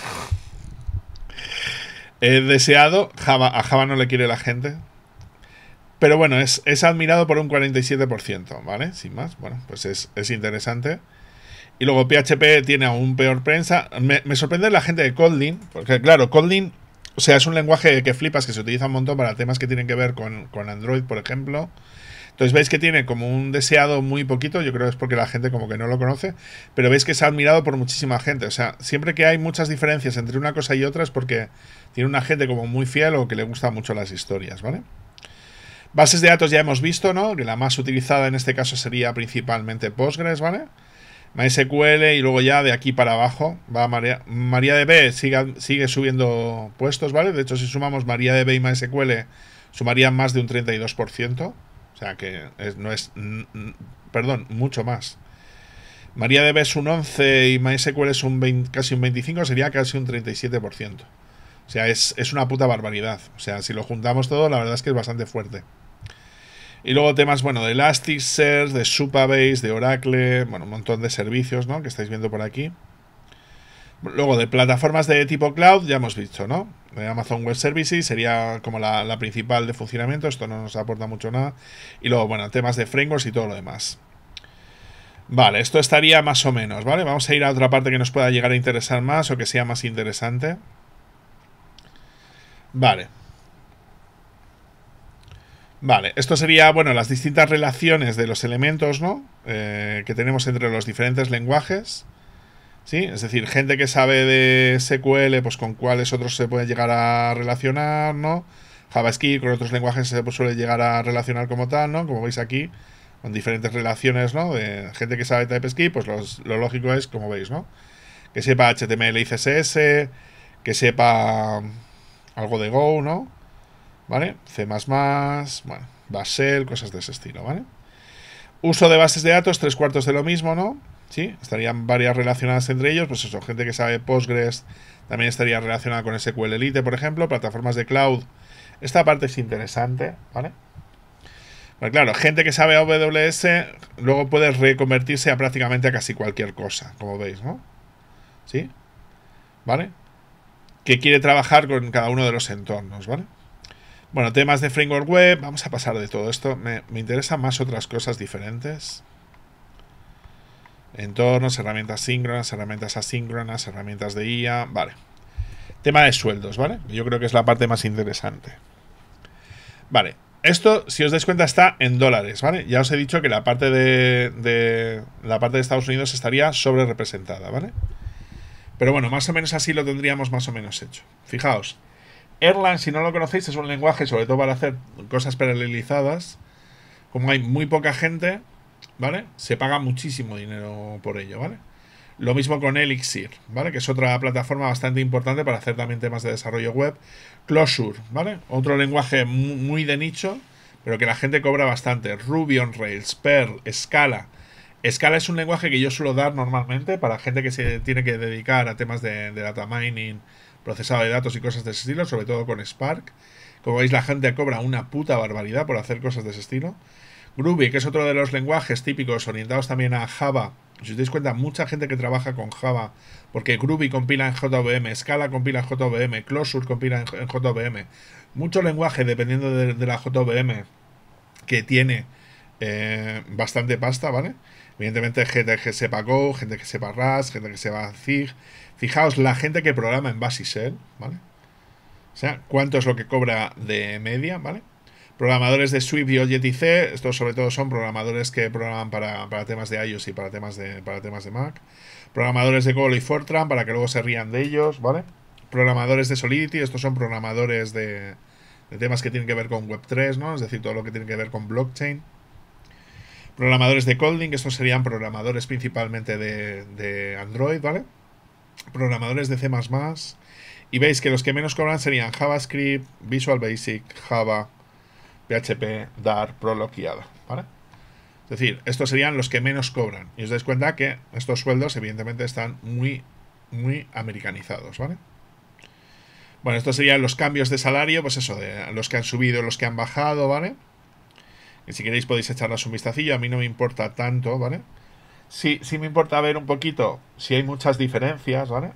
deseado. Java, a Java no le quiere la gente. Pero bueno, es, admirado por un 47%, ¿vale? Sin más, bueno, pues es, interesante. Y luego PHP tiene aún peor prensa. Me, sorprende la gente de Kotlin, porque claro, Kotlin, o sea, es un lenguaje que flipas, que se utiliza un montón para temas que tienen que ver con, con Android, por ejemplo. Entonces veis que tiene como un deseado muy poquito, yo creo que es porque la gente como que no lo conoce, pero veis que es admirado por muchísima gente. O sea, siempre que hay muchas diferencias entre una cosa y otra es porque tiene una gente como muy fiel o que le gustan mucho las historias, ¿vale? Bases de datos ya hemos visto, ¿no? Que la más utilizada en este caso sería principalmente Postgres, ¿vale? MySQL y luego ya de aquí para abajo va María, MariaDB sigue, sigue subiendo puestos, ¿vale? De hecho, si sumamos MariaDB y MySQL, sumarían más de un 32%. O sea que no es... Perdón, mucho más. MariaDB es un 11 y MySQL es un casi un 25, sería casi un 37%. O sea, es, es una puta barbaridad. O sea, si lo juntamos todo, la verdad es que es bastante fuerte. Y luego temas, bueno, de Elasticsearch, de Supabase, de Oracle, bueno, un montón de servicios, ¿no? Que estáis viendo por aquí. Luego de plataformas de tipo cloud, ya hemos visto, ¿no? De Amazon Web Services sería como la, principal de funcionamiento, esto no nos aporta mucho nada. Y luego, bueno, temas de frameworks y todo lo demás. Vale, esto estaría más o menos, ¿vale? Vamos a ir a otra parte que nos pueda llegar a interesar más o que sea más interesante. Vale. Vale, esto sería, bueno, las distintas relaciones de los elementos, ¿no? Eh, que tenemos entre los diferentes lenguajes. ¿Sí? Es decir, gente que sabe de SQL, pues con cuáles otros se puede llegar a relacionar, ¿no? JavaScript con otros lenguajes se suele llegar a relacionar como tal, ¿no? Como veis aquí, con diferentes relaciones, ¿no? De gente que sabe TypeScript, pues lo lógico es, como veis, ¿no? Que sepa HTML y CSS, que sepa algo de Go, ¿no? ¿Vale? C++, bueno, Basel, cosas de ese estilo, ¿vale? Uso de bases de datos, tres cuartos de lo mismo, ¿no? Sí, estarían varias relacionadas entre ellos, pues eso, gente que sabe Postgres también estaría relacionada con SQL Elite, por ejemplo, plataformas de cloud. Esta parte es interesante, ¿vale? Pero claro, gente que sabe AWS luego puede reconvertirse a prácticamente a casi cualquier cosa, como veis, ¿no? ¿Sí? ¿Vale? Que quiere trabajar con cada uno de los entornos, ¿vale? Bueno, temas de framework web, vamos a pasar de todo esto. Me, interesan más otras cosas diferentes. Entornos, herramientas síncronas, herramientas asíncronas, herramientas de IA, vale. Tema de sueldos, ¿vale? Yo creo que es la parte más interesante. Vale, esto, si os dais cuenta, está en dólares, ¿vale? Ya os he dicho que la parte de, la parte de Estados Unidos estaría sobre representada, ¿vale? Pero bueno, más o menos así lo tendríamos más o menos hecho. Fijaos, Erlang, si no lo conocéis, es un lenguaje, sobre todo para hacer cosas paralelizadas. Como hay muy poca gente, ¿vale? Se paga muchísimo dinero por ello, ¿vale? Lo mismo con Elixir, ¿vale? Que es otra plataforma bastante importante para hacer también temas de desarrollo web. Closure, ¿vale? Otro lenguaje muy de nicho, pero que la gente cobra bastante. Ruby on Rails, Perl, Scala. Scala es un lenguaje que yo suelo dar normalmente para gente que se tiene que dedicar a temas de, de data mining, procesado de datos y cosas de ese estilo, sobre todo con Spark. Como veis, la gente cobra una puta barbaridad por hacer cosas de ese estilo. Groovy, que es otro de los lenguajes típicos orientados también a Java. Si os dais cuenta, mucha gente que trabaja con Java, porque Groovy compila en JVM, Scala compila en JVM, Closure compila en JVM. Mucho lenguaje, dependiendo de, la JVM, que tiene eh, bastante pasta, ¿vale? Evidentemente, gente que sepa Go, gente que sepa RAS, gente que sepa Zig, Fijaos, la gente que programa en Basisel, ¿vale? O sea, cuánto es lo que cobra de media, ¿vale? Programadores de Swift y OJTC, estos sobre todo son programadores que programan para, temas de iOS y para temas de, para temas de Mac. Programadores de Google y Fortran, para que luego se rían de ellos, ¿vale? Programadores de Solidity, estos son programadores de, de temas que tienen que ver con Web3, ¿no? Es decir, todo lo que tiene que ver con blockchain. Programadores de Colding, estos serían programadores principalmente de Android, ¿vale? programadores de C++, y veis que los que menos cobran serían JavaScript, Visual Basic, Java, PHP, Dart, Prolog y Ada, ¿vale? Es decir, estos serían los que menos cobran. Y os dais cuenta que estos sueldos, evidentemente, están muy, muy americanizados, ¿vale? Bueno, estos serían los cambios de salario, pues eso, de los que han subido, los que han bajado, ¿vale? Y si queréis podéis echarlas un vistacillo, a mí no me importa tanto, ¿vale? vale sí, sí me importa ver un poquito si hay muchas diferencias, ¿vale?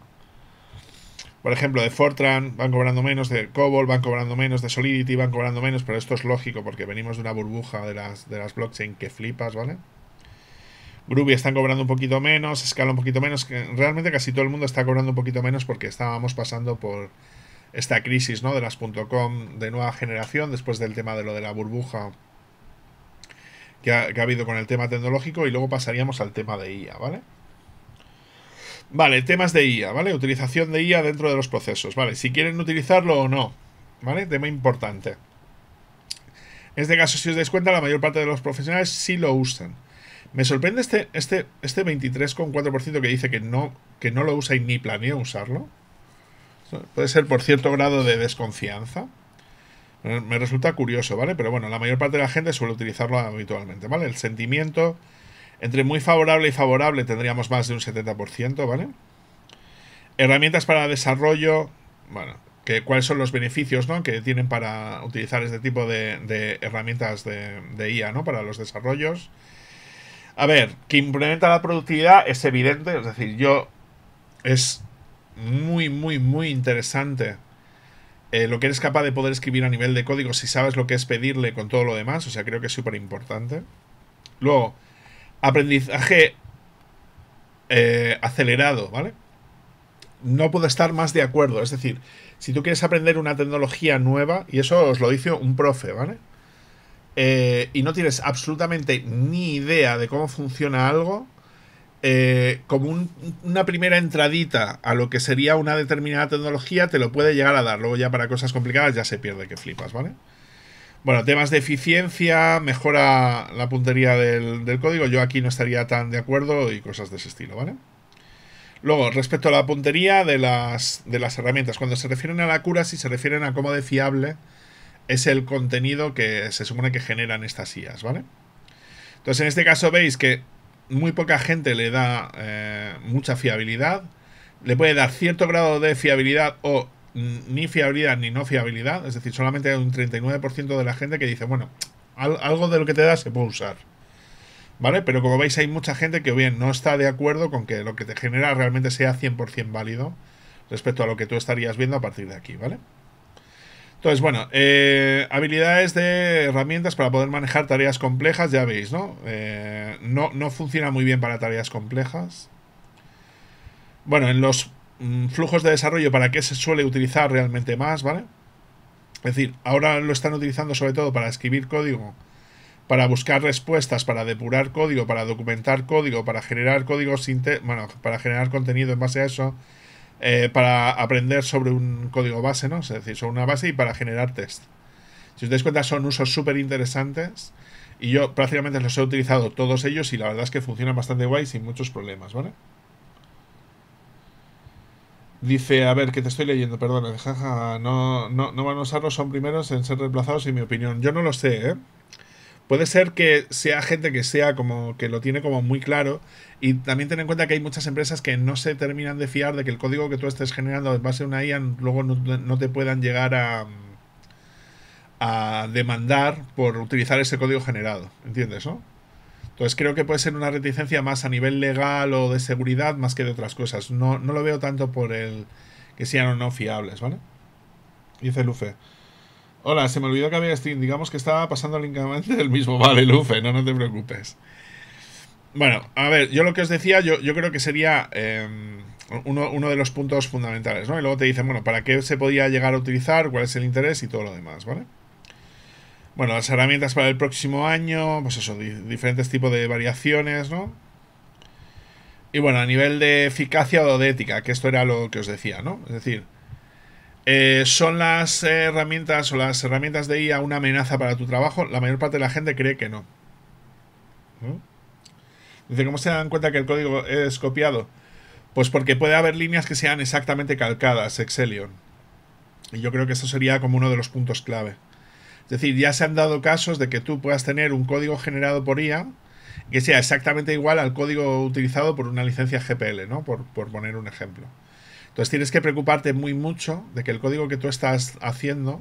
Por ejemplo, de Fortran van cobrando menos, de Cobol van cobrando menos, de Solidity van cobrando menos, pero esto es lógico porque venimos de una burbuja de las, de las blockchain que flipas, ¿vale? Groovy están cobrando un poquito menos, Scala un poquito menos. Realmente casi todo el mundo está cobrando un poquito menos porque estábamos pasando por esta crisis, ¿no? De las .com de nueva generación, después del tema de lo de la burbuja que ha, habido con el tema tecnológico y luego pasaríamos al tema de IA, ¿vale? Vale, temas de IA, ¿vale? Utilización de IA dentro de los procesos, ¿vale? Si quieren utilizarlo o no, ¿vale? Tema importante. En este caso, si os dais cuenta, la mayor parte de los profesionales sí lo usan. Me sorprende este, este, este 23,4% que dice que no, que no lo usa y ni planea usarlo. Puede ser por cierto grado de desconfianza. Me resulta curioso, ¿vale? Pero bueno, la mayor parte de la gente suele utilizarlo habitualmente, ¿vale? El sentimiento entre muy favorable y favorable tendríamos más de un 70%, ¿vale? Herramientas para desarrollo, bueno, que, cuáles son los beneficios ¿no? que tienen para utilizar este tipo de, herramientas de, de, IA, ¿no? Para los desarrollos. A ver, que implementa la productividad es evidente, es decir, yo es muy, muy, muy interesante eh, lo que eres capaz de poder escribir a nivel de código, si sabes lo que es pedirle con todo lo demás, o sea, creo que es súper importante. Luego, aprendizaje eh, acelerado, ¿vale? No puedo estar más de acuerdo, es decir, si tú quieres aprender una tecnología nueva, y eso os lo dice un profe, ¿vale? Eh, y no tienes absolutamente ni idea de cómo funciona algo, eh, como una primera entradita a lo que sería una determinada tecnología, te lo puede llegar a dar. Luego ya para cosas complicadas ya se pierde que flipas, ¿vale? Bueno, temas de eficiencia, mejora la puntería del, código. Yo aquí no estaría tan de acuerdo y cosas de ese estilo, ¿vale? Luego, respecto a la puntería de las, de las herramientas, cuando se refieren a la cura, si se refieren a cómo de fiable es el contenido que se supone que generan estas IAs, ¿vale? Entonces, en este caso veis que muy poca gente le da eh, mucha fiabilidad. Le puede dar cierto grado de fiabilidad o ni fiabilidad ni no fiabilidad. Es decir, solamente hay un 39% de la gente que dice, bueno, algo de lo que te da se puede usar. ¿Vale? Pero como veis hay mucha gente que bien no está de acuerdo con que lo que te genera realmente sea 100% válido respecto a lo que tú estarías viendo a partir de aquí, ¿vale? Entonces, bueno, eh, habilidades de herramientas para poder manejar tareas complejas, ya veis, ¿no? Eh, ¿no? No funciona muy bien para tareas complejas. Bueno, en los mm, flujos de desarrollo, ¿para qué se suele utilizar realmente más, ¿vale? Es decir, ahora lo están utilizando sobre todo para escribir código, para buscar respuestas, para depurar código, para documentar código, para generar código bueno, para generar contenido en base a eso, eh, para aprender sobre un código base, ¿no? Es decir, sobre una base y para generar test. Si os dais cuenta, son usos súper interesantes. Y yo prácticamente los he utilizado todos ellos y la verdad es que funcionan bastante guay sin muchos problemas, ¿vale? Dice, a ver, que te estoy leyendo, perdón. jaja, no, no, no van a usarlos, son primeros en ser reemplazados, en mi opinión. Yo no lo sé, ¿eh? Puede ser que sea gente que sea como que lo tiene como muy claro y también ten en cuenta que hay muchas empresas que no se terminan de fiar de que el código que tú estés generando en base a una IA luego no, te puedan llegar a, a demandar por utilizar ese código generado. ¿Entiendes, no? Entonces creo que puede ser una reticencia más a nivel legal o de seguridad más que de otras cosas. No, no lo veo tanto por el que sean o no fiables, ¿vale? Dice Lufe. Hola, se me olvidó que había Steam. Digamos que estaba pasando el del mismo. Vale, Lufe, no, no te preocupes. Bueno, a ver, yo lo que os decía, yo, creo que sería em, uno, de los puntos fundamentales, ¿no? Y luego te dicen, bueno, ¿para qué se podía llegar a utilizar? ¿Cuál es el interés? Y todo lo demás, ¿vale? Bueno, las herramientas para el próximo año, pues eso, diferentes tipos de variaciones, ¿no? Y bueno, a nivel de eficacia o de ética, que esto era lo que os decía, ¿no? Es decir, eh, ¿Son las herramientas o las herramientas de IA una amenaza para tu trabajo? La mayor parte de la gente cree que no. ¿Mm? Dice, ¿cómo se dan cuenta que el código es copiado? Pues porque puede haber líneas que sean exactamente calcadas, Excelion. Y yo creo que eso sería como uno de los puntos clave. Es decir, ya se han dado casos de que tú puedas tener un código generado por IA que sea exactamente igual al código utilizado por una licencia GPL, ¿no? por poner un ejemplo. Entonces tienes que preocuparte muy mucho de que el código que tú estás haciendo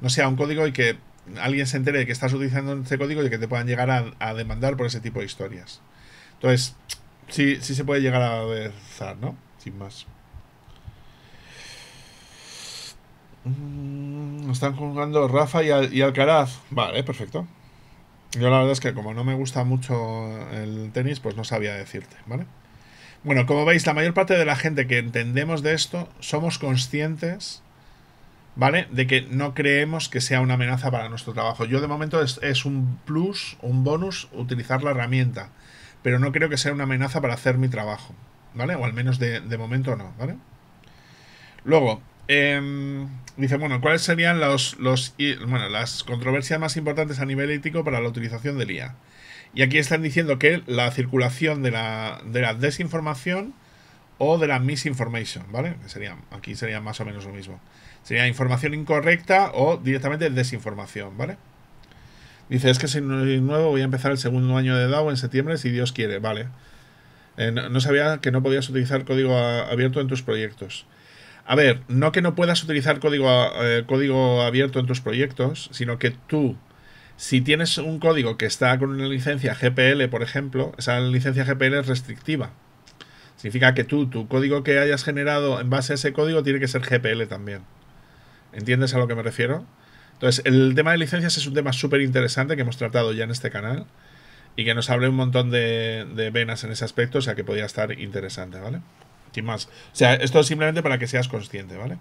no sea un código y que alguien se entere de que estás utilizando este código y que te puedan llegar a, demandar por ese tipo de historias. Entonces, sí, sí se puede llegar a avanzar, ¿no? Sin más. Mm, están jugando Rafa y Alcaraz. Vale, perfecto. Yo la verdad es que como no me gusta mucho el tenis, pues no sabía decirte, ¿vale? Bueno, como veis, la mayor parte de la gente que entendemos de esto somos conscientes, ¿vale? De que no creemos que sea una amenaza para nuestro trabajo. Yo de momento es, un plus, un bonus, utilizar la herramienta, pero no creo que sea una amenaza para hacer mi trabajo, ¿vale? O al menos de, momento no, ¿vale? Luego, em, dice, bueno, ¿cuáles serían los, las controversias más importantes a nivel ético para la utilización del IA? Y aquí están diciendo que la circulación de la, desinformación o de la misinformation, ¿vale? Sería, aquí sería más o menos lo mismo. Sería información incorrecta o directamente desinformación, ¿vale? Dice, es que soy nuevo, voy a empezar el segundo año de DAO en septiembre, si Dios quiere, ¿vale? Eh, no, sabía que no podías utilizar código abierto en tus proyectos. A ver, no que no puedas utilizar código, eh, código abierto en tus proyectos, sino que tú si tienes un código que está con una licencia GPL, por ejemplo, esa licencia GPL es restrictiva. Significa que tú, tu código que hayas generado en base a ese código tiene que ser GPL también. ¿Entiendes a lo que me refiero? Entonces, el tema de licencias es un tema súper interesante que hemos tratado ya en este canal y que nos abre un montón de, venas en ese aspecto, o sea que podría estar interesante, ¿vale? Sin más. O sea, esto es simplemente para que seas consciente, ¿vale?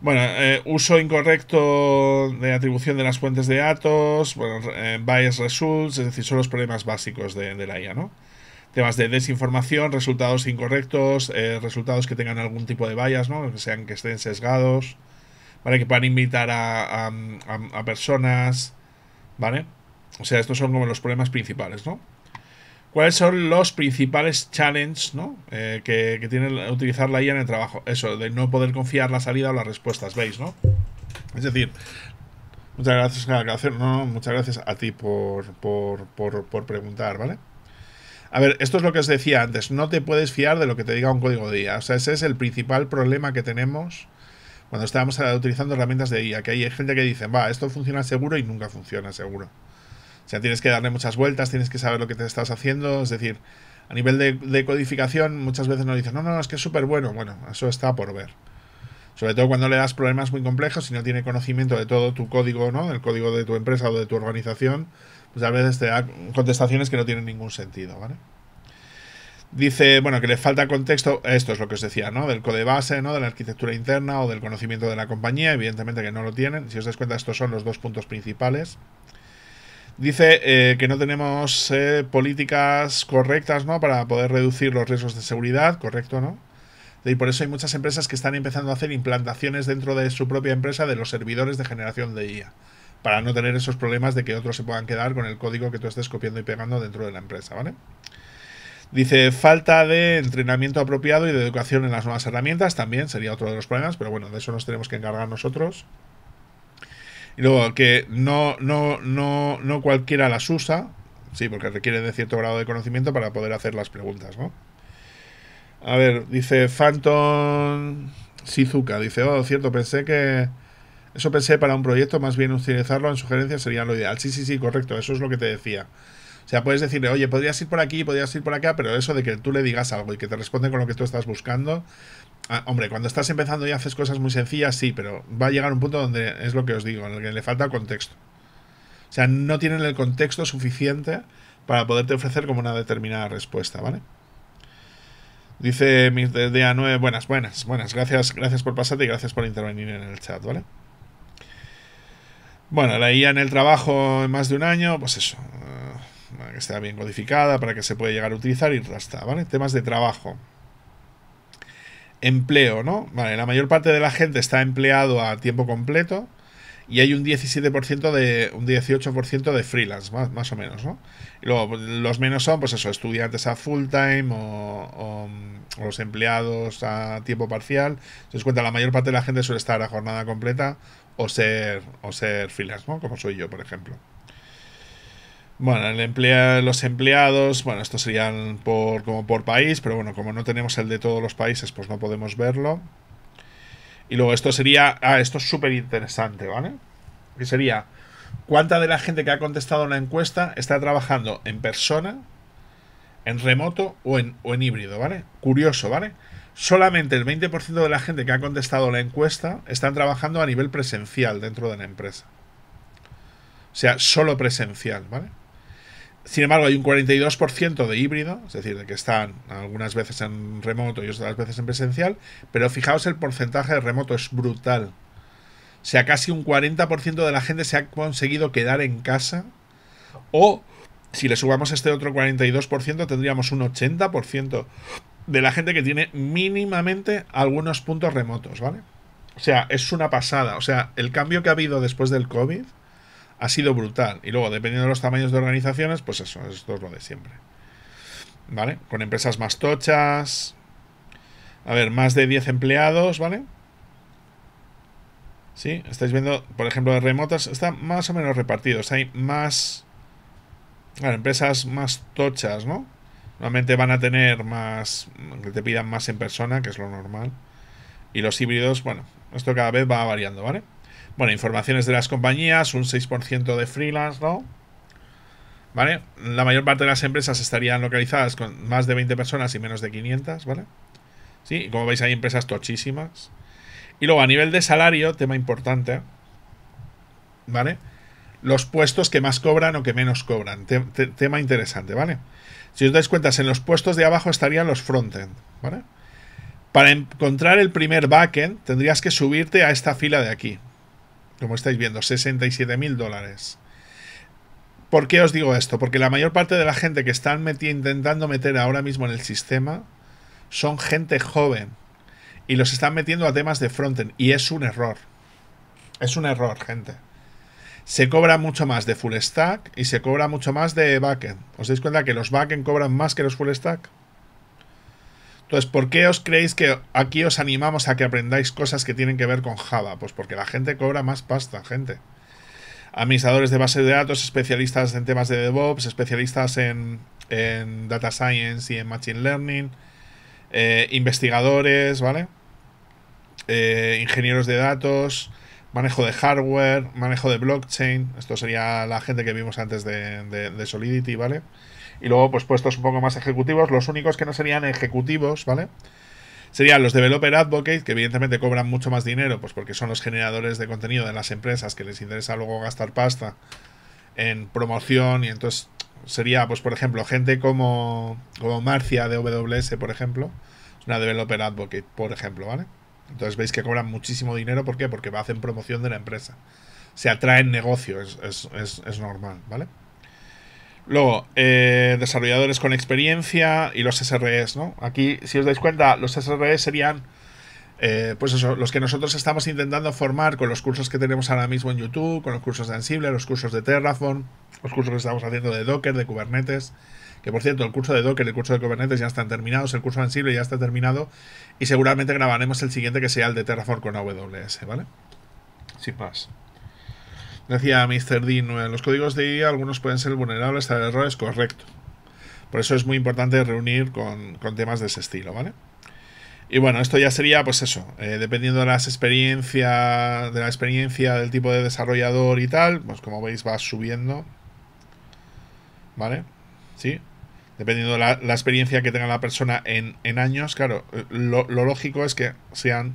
Bueno, eh, uso incorrecto de atribución de las fuentes de datos, bueno, eh, bias results, es decir, son los problemas básicos de, la IA, ¿no? Temas de desinformación, resultados incorrectos, eh, resultados que tengan algún tipo de bias, ¿no? Que sean que estén sesgados, ¿vale? Que puedan invitar a personas, ¿vale? O sea, estos son como los problemas principales, ¿no? ¿Cuáles son los principales challenges ¿no? Eh, que, que, tiene utilizar la IA en el trabajo? Eso, de no poder confiar la salida o las respuestas, ¿veis? ¿no? Es decir, muchas gracias, a no, muchas gracias a ti por, por, por, por preguntar, ¿vale? A ver, esto es lo que os decía antes, no te puedes fiar de lo que te diga un código de IA. O sea, ese es el principal problema que tenemos cuando estamos utilizando herramientas de IA, que hay gente que dice, va, esto funciona seguro y nunca funciona seguro. O sea, tienes que darle muchas vueltas, tienes que saber lo que te estás haciendo, es decir, a nivel de, codificación muchas veces nos dicen, no, no, es que es súper bueno, bueno, eso está por ver. Sobre todo cuando le das problemas muy complejos y no tiene conocimiento de todo tu código, ¿no? El código de tu empresa o de tu organización, pues a veces te da contestaciones que no tienen ningún sentido, ¿vale? Dice, bueno, que le falta contexto, esto es lo que os decía, ¿no? Del code base, ¿no? De la arquitectura interna o del conocimiento de la compañía, evidentemente que no lo tienen. Si os das cuenta, estos son los dos puntos principales. Dice eh, que no tenemos eh, políticas correctas ¿no? para poder reducir los riesgos de seguridad, correcto, ¿no? Y por eso hay muchas empresas que están empezando a hacer implantaciones dentro de su propia empresa de los servidores de generación de IA, para no tener esos problemas de que otros se puedan quedar con el código que tú estés copiando y pegando dentro de la empresa, ¿vale? Dice, falta de entrenamiento apropiado y de educación en las nuevas herramientas también sería otro de los problemas, pero bueno, de eso nos tenemos que encargar nosotros. Y luego que no, no, no, no cualquiera las usa, sí, porque requiere de cierto grado de conocimiento para poder hacer las preguntas, ¿no? A ver, dice Phantom Shizuka, dice, oh, cierto, pensé que... Eso pensé para un proyecto, más bien utilizarlo en sugerencias sería lo ideal. Sí, sí, sí, correcto, eso es lo que te decía. O sea, puedes decirle, oye, podrías ir por aquí, podrías ir por acá, pero eso de que tú le digas algo y que te responde con lo que tú estás buscando, Ah, hombre, cuando estás empezando y haces cosas muy sencillas, sí, pero va a llegar un punto donde es lo que os digo, en el que le falta contexto. O sea, no tienen el contexto suficiente para poderte ofrecer como una determinada respuesta, ¿vale? Dice de Día 9, buenas, buenas, buenas. Gracias, gracias por pasarte y gracias por intervenir en el chat, ¿vale? Bueno, la IA en el trabajo en más de un año, pues eso, eh, que esté bien codificada, para que se pueda llegar a utilizar y rasta, ¿vale? Temas de trabajo empleo, ¿no? Vale, la mayor parte de la gente está empleado a tiempo completo y hay un 17% de un 18% de freelance, más, más, o menos, ¿no? Y luego pues, los menos son pues eso, estudiantes a full time o, los empleados a tiempo parcial. Se cuenta la mayor parte de la gente suele estar a jornada completa o ser o ser freelance, ¿no? Como soy yo, por ejemplo. Bueno, los empleados, bueno, esto serían por, como por país, pero bueno, como no tenemos el de todos los países, pues no podemos verlo. Y luego esto sería, ah, esto es súper interesante, ¿vale? Que sería, ¿cuánta de la gente que ha contestado la encuesta está trabajando en persona, en remoto o en, o en híbrido, ¿vale? Curioso, ¿vale? Solamente el 20% de la gente que ha contestado la encuesta están trabajando a nivel presencial dentro de la empresa. O sea, solo presencial, ¿vale? Sin embargo, hay un 42% de híbrido, es decir, de que están algunas veces en remoto y otras veces en presencial, pero fijaos el porcentaje de remoto, es brutal. O sea, casi un 40% de la gente se ha conseguido quedar en casa o si le subamos este otro 42% tendríamos un 80% de la gente que tiene mínimamente algunos puntos remotos, ¿vale? O sea, es una pasada. O sea, el cambio que ha habido después del COVID ha sido brutal. Y luego, dependiendo de los tamaños de organizaciones, pues eso, esto es lo de siempre. ¿Vale? Con empresas más tochas. A ver, más de 10 empleados, ¿vale? ¿Sí? Estáis viendo, por ejemplo, de remotas, están más o menos repartidos. Hay más... Claro, empresas más tochas, ¿no? Normalmente van a tener más... que te pidan más en persona, que es lo normal. Y los híbridos, bueno, esto cada vez va variando, ¿vale? Bueno, informaciones de las compañías, un 6% de freelance, ¿no? ¿Vale? La mayor parte de las empresas estarían localizadas con más de 20 personas y menos de 500, ¿vale? Sí, como veis hay empresas tochísimas. Y luego a nivel de salario, tema importante, ¿vale? Los puestos que más cobran o que menos cobran, tema interesante, ¿vale? Si os dais cuenta, en los puestos de abajo estarían los frontend, ¿vale? Para encontrar el primer backend tendrías que subirte a esta fila de aquí, como estáis viendo, 67 mil dólares. ¿Por qué os digo esto? Porque la mayor parte de la gente que están intentando meter ahora mismo en el sistema son gente joven y los están metiendo a temas de frontend y es un error. Es un error, gente. Se cobra mucho más de full stack y se cobra mucho más de backend. ¿Os dais cuenta que los backend cobran más que los full stack? Entonces, ¿por qué os creéis que aquí os animamos a que aprendáis cosas que tienen que ver con Java? Pues porque la gente cobra más pasta, gente. Administradores de bases de datos, especialistas en temas de DevOps, especialistas en, Data Science y en Machine Learning, eh, investigadores, ¿vale? Eh, ingenieros de datos, manejo de hardware, manejo de blockchain. Esto sería la gente que vimos antes de, Solidity, ¿vale? vale y luego pues puestos un poco más ejecutivos, los únicos que no serían ejecutivos, ¿vale? Serían los developer advocates, que evidentemente cobran mucho más dinero, pues porque son los generadores de contenido de las empresas que les interesa luego gastar pasta en promoción y entonces sería, pues por ejemplo, gente como, Marcia de WS, por ejemplo, una developer advocate, por ejemplo, ¿vale? Entonces veis que cobran muchísimo dinero, ¿por qué? Porque hacen promoción de la empresa. Se atraen negocios, es, es, es normal, ¿vale? Luego, eh, desarrolladores con experiencia y los SREs, ¿no? Aquí, si os dais cuenta, los SREs serían, eh, pues eso, los que nosotros estamos intentando formar con los cursos que tenemos ahora mismo en YouTube, con los cursos de Ansible, los cursos de Terraform, los cursos que estamos haciendo de Docker, de Kubernetes. Que por cierto, el curso de Docker y el curso de Kubernetes ya están terminados, el curso de Ansible ya está terminado y seguramente grabaremos el siguiente que sea el de Terraform con AWS, ¿vale? Sin más. Decía Mr. Dean, los códigos de IA algunos pueden ser vulnerables a errores, correcto. Por eso es muy importante reunir con, temas de ese estilo, ¿vale? Y bueno, esto ya sería, pues eso, eh, dependiendo de las experiencias, de la experiencia, del tipo de desarrollador y tal, pues como veis va subiendo, ¿vale? ¿Sí? Dependiendo de la, experiencia que tenga la persona en, en años, claro, lo, lógico es que sean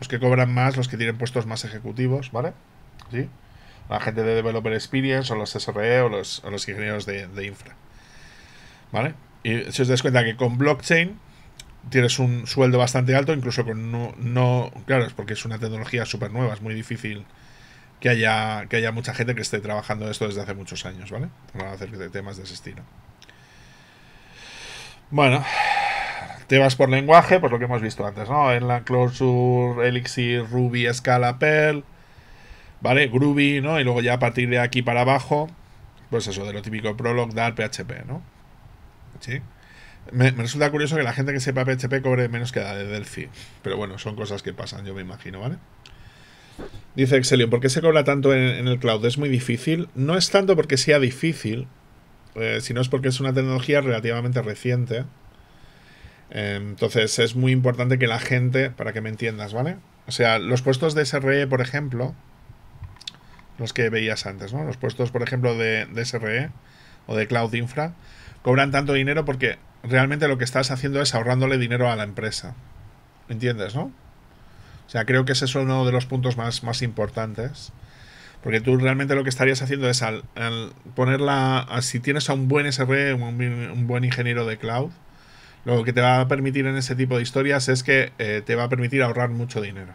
los que cobran más, los que tienen puestos más ejecutivos, ¿vale? ¿Sí? la gente de Developer Experience o los SRE o los, ingenieros de, infra. ¿Vale? Y si os das cuenta que con blockchain tienes un sueldo bastante alto, incluso con no, claro, es porque es una tecnología súper nueva, es muy difícil que haya, que haya mucha gente que esté trabajando esto desde hace muchos años, ¿vale? Para hacer temas de ese estilo. Bueno, temas por lenguaje, pues lo que hemos visto antes, ¿no? En la Closure, Elixir, Ruby, Scala, Perl. ¿Vale? Groovy, ¿no? Y luego ya a partir de aquí para abajo, pues eso, de lo típico Prolog, Dart, PHP, ¿no? ¿Sí? Me, resulta curioso que la gente que sepa PHP cobre menos que la de Delphi. Pero bueno, son cosas que pasan, yo me imagino, ¿vale? Dice Excelion, ¿por qué se cobra tanto en, el cloud? ¿Es muy difícil? No es tanto porque sea difícil, eh, sino es porque es una tecnología relativamente reciente. Eh, entonces es muy importante que la gente, para que me entiendas, ¿vale? O sea, los puestos de SRE, por ejemplo, los que veías antes, ¿no? Los puestos, por ejemplo, de, SRE e o de Cloud Infra, cobran tanto dinero porque realmente lo que estás haciendo es ahorrándole dinero a la empresa. ¿Entiendes, no? O sea, creo que ese es uno de los puntos más, más importantes. Porque tú realmente lo que estarías haciendo es al, ponerla. Si tienes a un buen SRE, un, buen ingeniero de cloud, lo que te va a permitir en ese tipo de historias es que eh, te va a permitir ahorrar mucho dinero.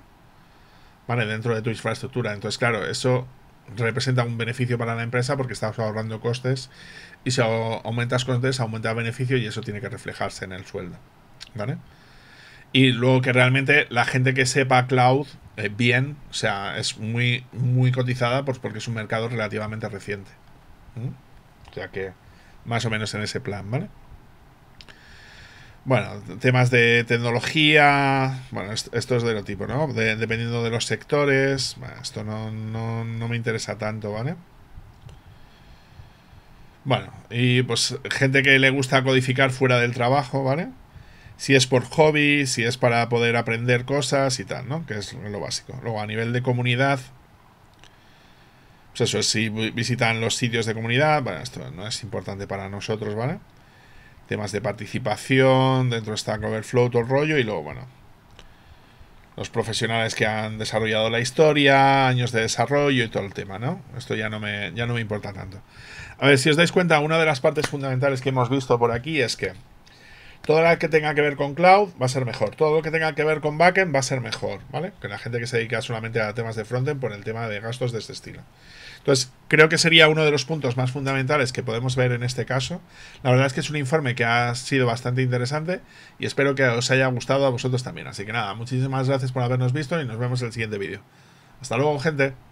¿Vale? Dentro de tu infraestructura. Entonces, claro, eso representa un beneficio para la empresa porque estás ahorrando costes y si aumentas costes aumenta el beneficio y eso tiene que reflejarse en el sueldo. ¿Vale? Y luego que realmente la gente que sepa cloud eh, bien, o sea, es muy, muy cotizada pues porque es un mercado relativamente reciente. O sea que más o menos en ese plan, ¿vale? Bueno, temas de tecnología, bueno, esto es de lo tipo, ¿no? dependiendo de los sectores, bueno, esto no, no, me interesa tanto, ¿vale? Bueno, y pues gente que le gusta codificar fuera del trabajo, ¿vale? Si es por hobby, si es para poder aprender cosas y tal, ¿no? Que es lo básico. Luego, a nivel de comunidad, pues eso es si visitan los sitios de comunidad, bueno, esto no es importante para nosotros, ¿vale? temas de participación, dentro está Coverflow, todo el rollo, y luego, bueno, los profesionales que han desarrollado la historia, años de desarrollo y todo el tema, ¿no? Esto ya no me, ya no me importa tanto. A ver, si os dais cuenta, una de las partes fundamentales que hemos visto por aquí es que todo lo que tenga que ver con cloud va a ser mejor, todo lo que tenga que ver con backend va a ser mejor, ¿vale? Que la gente que se dedica solamente a temas de frontend por el tema de gastos de este estilo. Entonces, creo que sería uno de los puntos más fundamentales que podemos ver en este caso. La verdad es que es un informe que ha sido bastante interesante y espero que os haya gustado a vosotros también. Así que nada, muchísimas gracias por habernos visto y nos vemos en el siguiente vídeo. Hasta luego, gente.